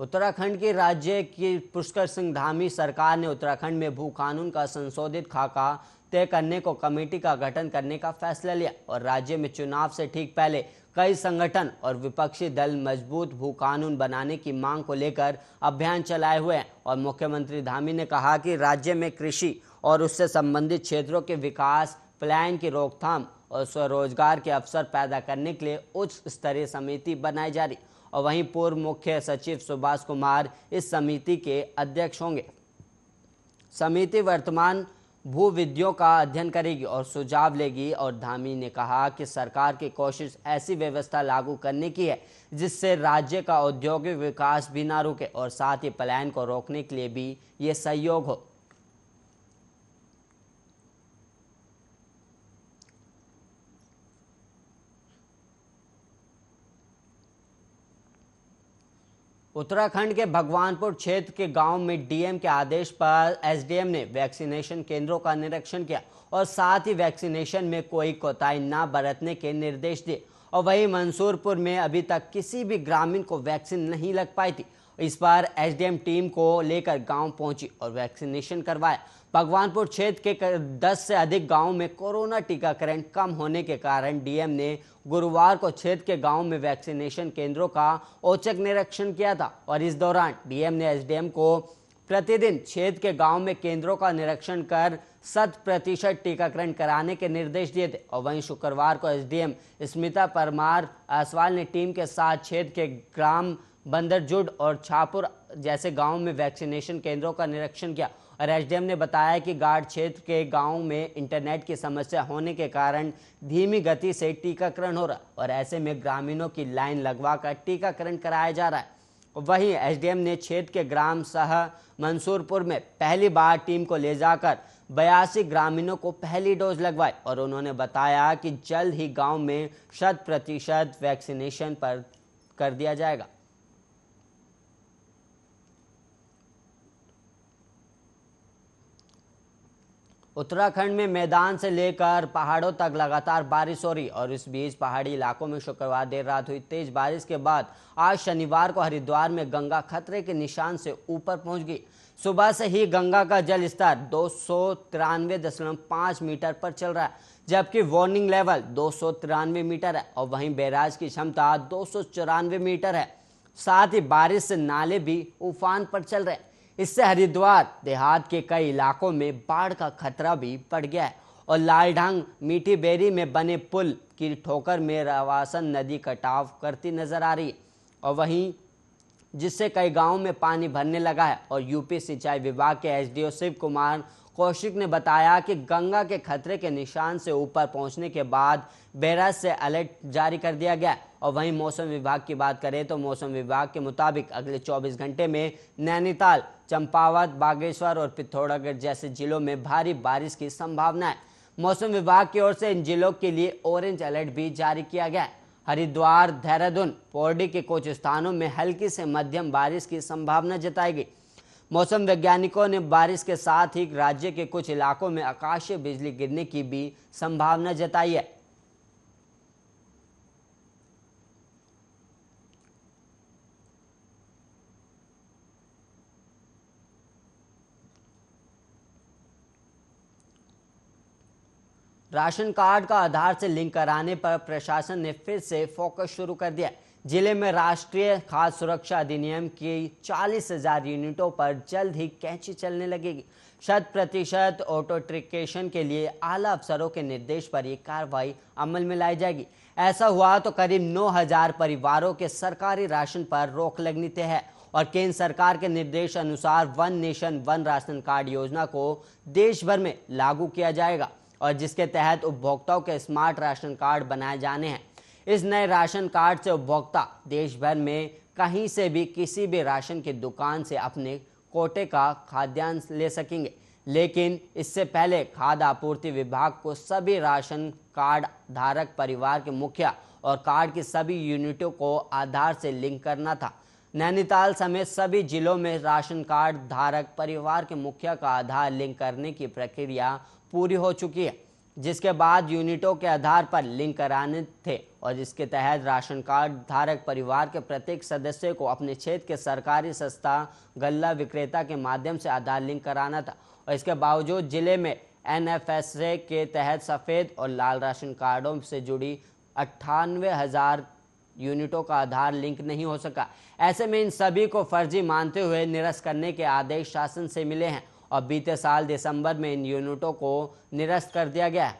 उत्तराखंड के राज्य की पुष्कर सिंह धामी सरकार ने उत्तराखंड में भू कानून का संशोधित खाका तय करने को कमेटी का गठन करने का फैसला लिया और राज्य में चुनाव से ठीक पहले कई संगठन और विपक्षी दल मजबूत भू कानून बनाने की मांग को लेकर अभियान चलाए हुए हैं और मुख्यमंत्री धामी ने कहा कि राज्य में कृषि और उससे संबंधित क्षेत्रों के विकास प्लान की रोकथाम और स्वरोजगार के अवसर पैदा करने के लिए उच्च स्तरीय समिति बनाई जा रही और वहीं पूर्व मुख्य सचिव सुभाष कुमार इस समिति के अध्यक्ष होंगे समिति वर्तमान भू विधियों का अध्ययन करेगी और सुझाव लेगी और धामी ने कहा कि सरकार की कोशिश ऐसी व्यवस्था लागू करने की है जिससे राज्य का औद्योगिक विकास भी ना रुके और साथ ही पलायन को रोकने के लिए भी ये सहयोग हो उत्तराखंड के भगवानपुर क्षेत्र के गांव में डीएम के आदेश पर एसडीएम ने वैक्सीनेशन केंद्रों का निरीक्षण किया और साथ ही वैक्सीनेशन में कोई कोताही ना बरतने के निर्देश दिए और वहीं मंसूरपुर में अभी तक किसी भी ग्रामीण को वैक्सीन नहीं लग पाई थी इस बार एसडीएम टीम को लेकर गांव पहुंची और वैक्सीनेशन करवाया भगवानपुर क्षेत्र के 10 से अधिक गांव में कोरोना टीकाकरण कम होने के कारण डीएम ने गुरुवार को क्षेत्र के गांव में वैक्सीनेशन केंद्रों का औचक निरीक्षण किया था और इस दौरान डीएम ने एसडीएम को प्रतिदिन क्षेत्र के गांव में केंद्रों का निरीक्षण कर शत प्रतिशत टीकाकरण कराने के निर्देश दिए थे और वहीं शुक्रवार को एसडीएम स्मिता परमार असवाल ने टीम के साथ क्षेत्र के ग्राम बंदरजुड और छापुर जैसे गांव में वैक्सीनेशन केंद्रों का निरीक्षण किया और एसडीएम ने बताया कि गाढ़ क्षेत्र के गाँव में इंटरनेट की समस्या होने के कारण धीमी गति से टीकाकरण हो रहा है और ऐसे में ग्रामीणों की लाइन लगवाकर टीकाकरण कराया जा रहा है वहीं एसडीएम ने क्षेत्र के ग्राम सह मंसूरपुर में पहली बार टीम को ले जाकर बयासी ग्रामीणों को पहली डोज लगवाई और उन्होंने बताया कि जल्द ही गांव में शत प्रतिशत वैक्सीनेशन पर कर दिया जाएगा उत्तराखंड में मैदान से लेकर पहाड़ों तक लगातार बारिश हो रही और इस बीच पहाड़ी इलाकों में शुक्रवार देर रात हुई तेज बारिश के बाद आज शनिवार को हरिद्वार में गंगा खतरे के निशान से ऊपर पहुंच गई सुबह से ही गंगा का जल स्तर दो मीटर पर चल रहा है जबकि वार्निंग लेवल दो मीटर है और वहीं बैराज की क्षमता दो मीटर है साथ ही बारिश से नाले भी उफान पर चल रहे इससे हरिद्वार देहात के कई इलाकों में बाढ़ का खतरा भी बढ़ गया है और लालढांग मीठी बेरी में बने पुल की ठोकर में रवासन नदी कटाव करती नजर आ रही है और वहीं जिससे कई गांवों में पानी भरने लगा है और यूपी सिंचाई विभाग के एसडीओ शिव कुमार कौशिक ने बताया कि गंगा के खतरे के निशान से ऊपर पहुंचने के बाद बैराज से अलर्ट जारी कर दिया गया और वहीं मौसम विभाग की बात करें तो मौसम विभाग के मुताबिक अगले 24 घंटे में नैनीताल चंपावत बागेश्वर और पिथौरागढ़ जैसे जिलों में भारी बारिश की संभावना है मौसम विभाग की ओर से इन जिलों के लिए ऑरेंज अलर्ट भी जारी किया गया है हरिद्वार देहरादून पौडी के कुछ स्थानों में हल्की से मध्यम बारिश की संभावना जताई गई मौसम वैज्ञानिकों ने बारिश के साथ ही राज्य के कुछ इलाकों में आकाशीय बिजली गिरने की भी संभावना जताई है राशन कार्ड का आधार से लिंक कराने पर प्रशासन ने फिर से फोकस शुरू कर दिया है जिले में राष्ट्रीय खाद्य सुरक्षा अधिनियम की चालीस हजार यूनिटों पर जल्द ही कैंची चलने लगेगी शत प्रतिशत ऑटोट्रिकेशन के लिए आला अफसरों के निर्देश पर यह कार्रवाई अमल में लाई जाएगी ऐसा हुआ तो करीब 9000 परिवारों के सरकारी राशन पर रोक लगनी तय है और केंद्र सरकार के निर्देश अनुसार one nation one ration card योजना को देश भर में लागू किया जाएगा और जिसके तहत उपभोक्ताओं के स्मार्ट राशन कार्ड बनाए जाने हैं इस नए राशन कार्ड से उपभोक्ता देश भर में कहीं से भी किसी भी राशन की दुकान से अपने कोटे का खाद्यान्न ले सकेंगे लेकिन इससे पहले खाद्य आपूर्ति विभाग को सभी राशन कार्ड धारक परिवार के मुखिया और कार्ड की सभी यूनिटों को आधार से लिंक करना था नैनीताल समेत सभी जिलों में राशन कार्ड धारक परिवार के मुखिया का आधार लिंक करने की प्रक्रिया पूरी हो चुकी है जिसके बाद यूनिटों के आधार पर लिंक कराने थे और जिसके तहत राशन कार्ड धारक परिवार के प्रत्येक सदस्य को अपने क्षेत्र के सरकारी संस्था गल्ला विक्रेता के माध्यम से आधार लिंक कराना था और इसके बावजूद जिले में एन के तहत सफ़ेद और लाल राशन कार्डों से जुड़ी अट्ठानवे हज़ार यूनिटों का आधार लिंक नहीं हो सका ऐसे में इन सभी को फर्जी मानते हुए निरस्त करने के आदेश शासन से मिले हैं और बीते साल दिसंबर में इन यूनिटों को निरस्त कर दिया गया